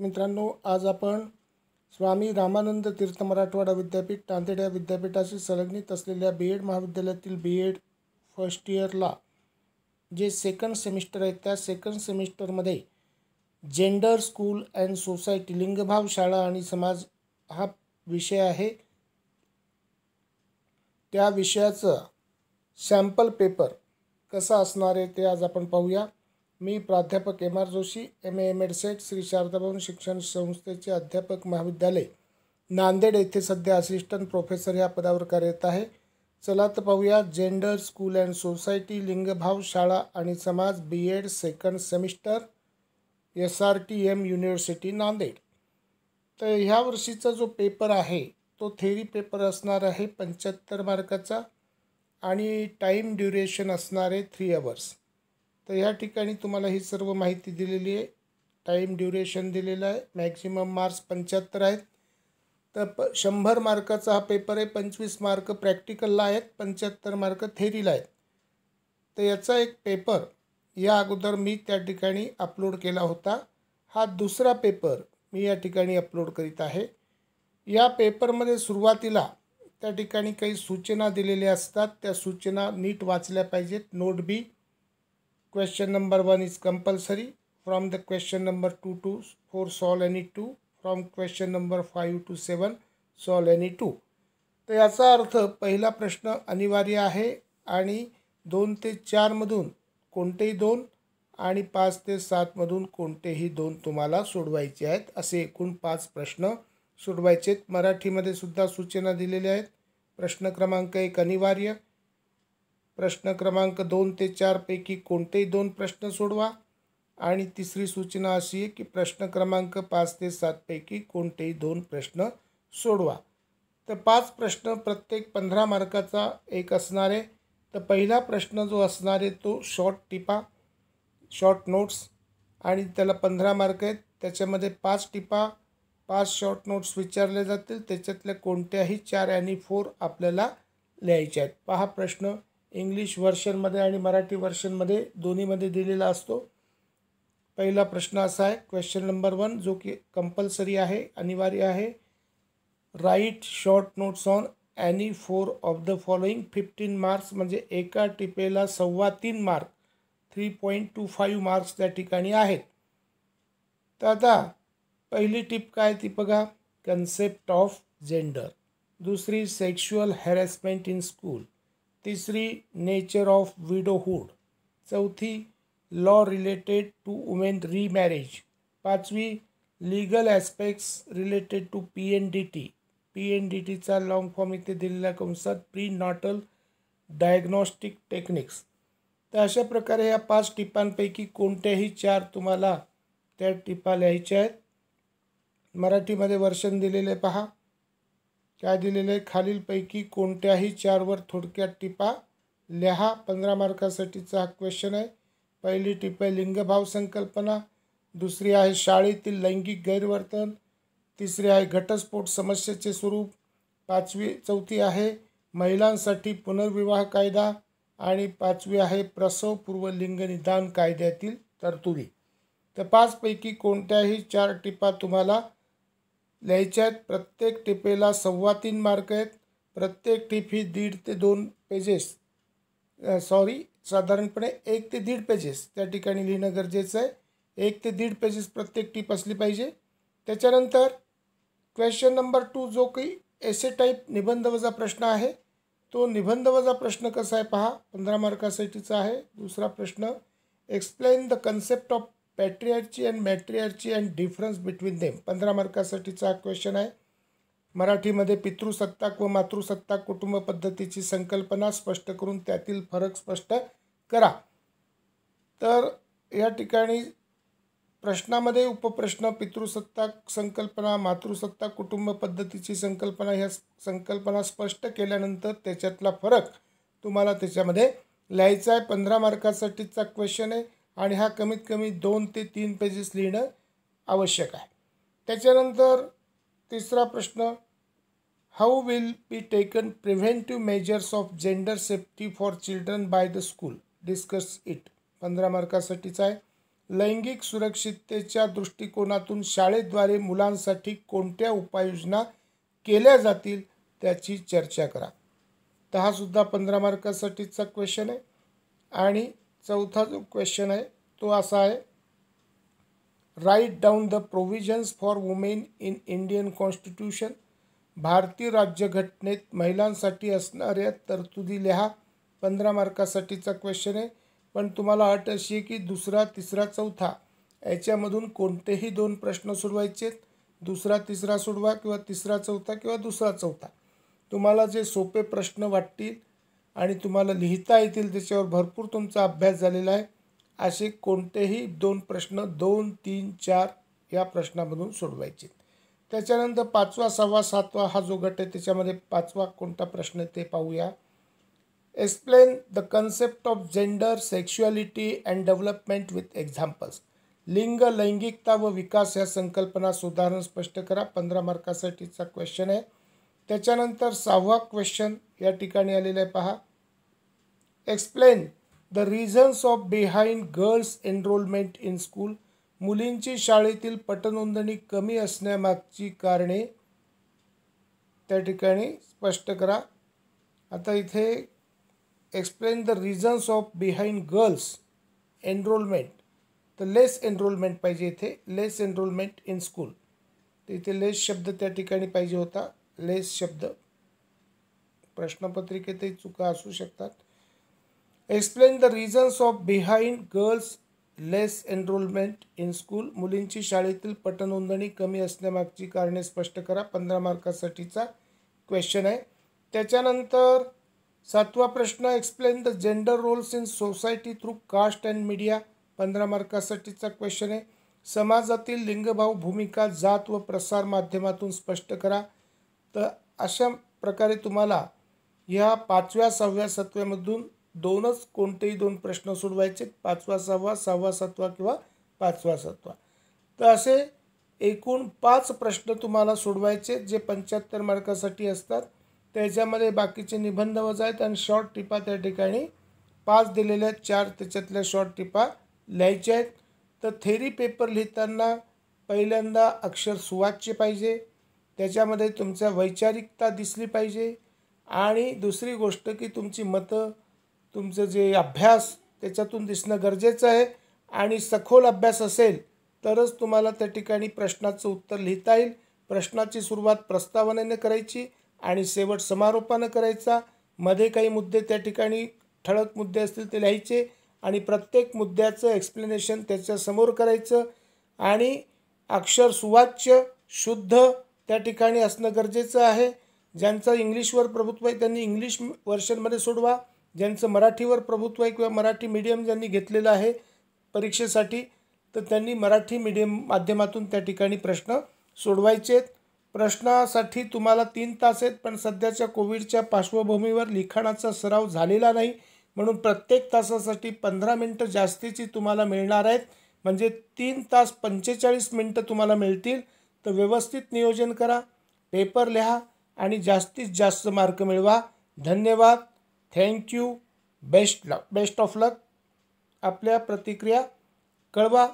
मित्रांनो आज आपण स्वामी रामानंद तीर्थ मराठवाडा विद्यापीठ नांदेड या विद्यापीठाशी संलग्नित असलेल्या बी एड महाविद्यालयातील बी एड फर्स्ट इयरला जे सेकंड सेमिस्टर आहे त्या सेकंड सेमिस्टरमध्ये जेंडर स्कूल अँड सोसायटी लिंगभाव शाळा आणि समाज हा विषय आहे त्या विषयाचं सॅम्पल पेपर कसा असणार आहे ते आज आपण पाहूया मी प्राध्यापक M R Joshi M A M Ed SET Shri Sharadabhavan शिक्षण संस्थेचे अध्यापक महाविद्यालय नांदेड येथे सध्या असिस्टंट प्रोफेसर या पदावर कार्यरत आहे चला तर पाहूया जेंडर स्कूल अँड सोसायटी लिंगभाव शाळा आणि समाज B Ed second semester S R T M university Nanded तर ह्या वर्षीचा जो पेपर आहे तो थेरी पेपर असणार आहे पंच्याहत्तर मार्काचा आणि टाईम ड्युरेशन आहे थ्री अवर्स तर या ठिकाणी तुम्हाला ही सर्व माहिती दिलेली आहे टाईम ड्युरेशन दिलेलं आहे मॅक्झिमम मार्क्स पंच्याहत्तर आहेत तर प शंभर मार्काचा हा पेपर आहे पंचवीस मार्क प्रॅक्टिकलला आहेत पंच्याहत्तर मार्क थेरीला आहेत तर याचा एक पेपर या अगोदर मी त्या ठिकाणी अपलोड केला होता हा दुसरा पेपर मी या ठिकाणी अपलोड करीत आहे या पेपरमध्ये सुरुवातीला त्या ठिकाणी काही सूचना दिलेल्या असतात त्या सूचना नीट वाचल्या पाहिजेत note be question number 1 is compulsory from the question number 2 to 4 solve any 2 from question number 5 to seven solve any two तर याचा अर्थ पहिला प्रश्न अनिवार्य आहे आणि दोन ते चारमधून कोणतेही दोन आणि पाच ते सातमधून कोणतेही दोन तुम्हाला सोडवायचे आहेत असे एकूण पाच प्रश्न सोडवायचे आहेत मराठीमध्ये सुद्धा सूचना दिलेल्या आहेत प्रश्न क्रमांक एक अनिवार्य प्रश्न क्रमांक दोन ते चारपैकी कोणतेही दोन प्रश्न सोडवा आणि तिसरी सूचना अशी आहे की प्रश्न क्रमांक पाच ते सातपैकी कोणतेही दोन प्रश्न सोडवा तर पाच प्रश्न प्रत्येक पंधरा मार्काचा एक असणारे तर पहिला प्रश्न जो असणारे तो शॉर्ट टिपा शॉर्ट नोट्स आणि त्याला पंधरा मार्क आहेत त्याच्यामध्ये पाच टिपा पाच शॉर्ट नोट्स विचारले जातील त्याच्यातल्या कोणत्याही चार आणि फोर आपल्याला लिहायच्या आहेत पहा प्रश्न इंग्लिश व्हर्शनमध्ये आणि मराठी व्हर्शनमध्ये दोन्हीमध्ये दिलेला असतो पहिला प्रश्न असा आहे क्वेश्चन नंबर वन जो की कंपल्सरी आहे अनिवार्य आहे write short notes on any four of the following fifteen marks म्हणजे एका टिपेला सव्वा तीन mark three point two five marks त्या ठिकाणी आहेत तर आता पहिली टिप काय ती बघा कन्सेप्ट ऑफ जेंडर दुसरी सेक्शुअल हॅरेसमेंट इन स्कूल तिसरी नेचर ऑफ विडोहूड चौथी law related to women remarriage पाचवी legal aspects related to P N D T P N D टीचा लॉंग फॉर्म इथे दिलेल्या कंसात प्री नॉटल डायग्नॉस्टिक टेक्निक्स तर अशा प्रकारे या पाच टिपांपैकी कोणत्याही चार तुम्हाला त्या टिपा लिहायच्या आहेत मराठीमध्ये वर्षन दिलेले पहा त्या दिलेलं खालीलपैकी कोणत्याही चारवर थोडक्यात टिपा लिहा पंधरा मार्कासाठीचा हा क्वेश्चन आहे पहिली टिप आहे लिंगभाव संकल्पना दुसरी आहे शाळेतील लैंगिक गैरवर्तन तिसरी आहे घटस्फोट समस्येचे स्वरूप पाचवी चौथी आहे महिलांसाठी पुनर्विवाह कायदा आणि पाचवी आहे प्रसवपूर्व लिंग निदान कायद्यातील तरतुदी तर पाचपैकी कोणत्याही चार टिपा तुम्हाला लिहायच्या आहेत प्रत्येक टिपेला सव्वा तीन मार्क आहेत प्रत्येक टिप ही दीड ते दोन पेजेस सॉरी साधारणपणे एक ते दीड पेजेस त्या ठिकाणी लिहिणं गरजेचं आहे एक ते दीड पेजेस प्रत्येक टीप असली पाहिजे त्याच्यानंतर क्वेश्चन नंबर टू जो काही एसे टाईप निबंधवजा प्रश्न आहे तो निबंधवजा प्रश्न कसा आहे पहा पंधरा मार्कासाठीचा आहे दुसरा प्रश्न explain the concept of patriarchy and matriarchy and difference between them पंधरा मार्कासाठीचा क्वेश्चन आहे मराठीमध्ये पितृसत्ताक व मातृसत्ताक कुटुंब पद्धतीची संकल्पना स्पष्ट करून त्यातील फरक स्पष्ट करा तर या ठिकाणी प्रश्नामध्ये उपप्रश्न पितृसत्ताक संकल्पना मातृसत्ताक कुटुंब पद्धतीची संकल्पना ह्या संकल्पना स्पष्ट केल्यानंतर त्याच्यातला फरक तुम्हाला त्याच्यामध्ये लिहायचा आहे पंधरा मार्कासाठीचा क्वेश्चन आहे आणि हा कमीत कमी दोन ते तीन पेजेस लिहिणं आवश्यक आहे त्याच्यानंतर तिसरा प्रश्न how will be taken preventive measures of gender safety for children by the school discuss it पंधरा मार्कासाठीचा आहे लैंगिक सुरक्षिततेच्या दृष्टिकोनातून शाळेद्वारे मुलांसाठी कोणत्या उपाययोजना केल्या जातील त्याची चर्चा करा तर हा सुद्धा पंधरा मार्कासाठीचा क्वेश्चन आहे आणि चौथा जो क्वेश्चन आहे तो असा आहे write down the provisions for women in Indian constitution भारतीय राज्यघटनेत महिलांसाठी असणाऱ्या तरतुदी लिहा पंधरा मार्कासाठीचा क्वेश्चन आहे पण तुम्हाला अट अशी आहे की दुसरा तिसरा चौथा याच्यामधून कोणतेही दोन प्रश्न सोडवायचे दुसरा तिसरा सोडवा किंवा तिसरा चौथा किंवा दुसरा चौथा तुम्हाला जे सोपे प्रश्न वाटतील आणि तुम्हाला लिहिता येतील त्याच्यावर भरपूर तुमचा अभ्यास झालेला आहे असे कोणतेही दोन प्रश्न दोन तीन चार या प्रश्नामधून सोडवायचे त्याच्यानंतर पाचवा सहावा सातवा हा जो गट आहे त्याच्यामध्ये पाचवा कोणता प्रश्न ते पाहूया explain the concept of gender sexuality and development with examples लिंग लैंगिकता व विकास या संकल्पना सुधारण स्पष्ट करा पंधरा मार्कासाठीचा क्वेश्चन आहे त्याच्यानंतर सहावा क्वेश्चन या ठिकाणी आलेलं आहे पहा explain the reasons of behind girls enrolment in school मुलींची शाळेतील पटनोंदणी कमी असण्यामागची कारणे त्या ठिकाणी स्पष्ट करा आता इथे explain the reasons of behind girls enrolment तर लेस एनरोलमेंट पाहिजे इथे लेस एनरोलमेंट इन स्कूल तर इथे लेस शब्द त्या ठिकाणी पाहिजे होता लेस शब्द प्रश्नपत्रिकेतही चुका असू शकतात explain the reasons of behind girls less enrolment in school मुलींची शाळेतील पटनोंदणी कमी असण्यामागची कारणे स्पष्ट करा पंधरा मार्कासाठीचा क्वेश्चन आहे त्याच्यानंतर सातवा प्रश्न explain the gender roles in society through caste and media पंधरा मार्कासाठीचा क्वेश्चन आहे समाजातील लिंगभाव भूमिका जात व प्रसार माध्यमातून स्पष्ट करा तर अशा प्रकारे तुम्हाला ह्या पाचव्या सहाव्या सत्व्यामधून दोनच कोणतेही दोन प्रश्न सोडवायचे पाचवा सहावा सहावा सातवा किंवा पाचवा सत्वा तर असे एकूण पाच प्रश्न तुम्हाला सोडवायचे जे पंच्याहत्तर मार्कासाठी असतात त्याच्यामध्ये बाकीचे निबंध वजा आहेत आणि शॉर्ट टिपा त्या ठिकाणी पाच दिलेल्या चार त्याच्यातल्या शॉर्ट टिपा लिहायच्या आहेत तर थेरी पेपर लिहिताना पहिल्यांदा अक्षर सुवाच्य पाहिजे त्याच्यामध्ये तुमच्या वैचारिकता दिसली पाहिजे आणि दुसरी गोष्ट की तुमची मतं तुमचं जे अभ्यास त्याच्यातून दिसणं गरजेचं आहे आणि सखोल अभ्यास असेल तरच तुम्हाला त्या ठिकाणी प्रश्नाचं उत्तर लिहिता येईल प्रश्नाची सुरुवात प्रस्तावनेने करायची आणि शेवट समारोपानं करायचा मध्ये काही मुद्दे त्या ठिकाणी ठळक मुद्दे असतील ते लिहायचे आणि प्रत्येक मुद्द्याचं एक्सप्लेनेशन त्याच्यासमोर करायचं आणि अक्षर सुवाच्य शुद्ध त्या ठिकाणी असणं गरजेचं आहे ज्यांचं इंग्लिशवर प्रभुत्व आहे त्यांनी इंग्लिश वर्षनमध्ये सोडवा ज्यांचं मराठीवर प्रभुत्व आहे किंवा मराठी मीडियम ज्यांनी घेतलेलं आहे परीक्षेसाठी तर त्यांनी मराठी मीडियम माध्यमातून त्या ठिकाणी प्रश्न सोडवायचे आहेत प्रश्नासाठी तुम्हाला तीन तास आहेत पण सध्याच्या कोविडच्या पार्श्वभूमीवर लिखाणाचा सराव झालेला नाही म्हणून प्रत्येक तासासाठी पंधरा मिनटं जास्तीची तुम्हाला मिळणार आहेत म्हणजे तीन तास पंचेचाळीस मिनटं तुम्हाला मिळतील तर व्यवस्थित नियोजन करा पेपर लिहा आणि जास्तीत जास्त मार्क मिळवा धन्यवाद thank you best luck best of luck आपल्या प्रतिक्रिया कळवा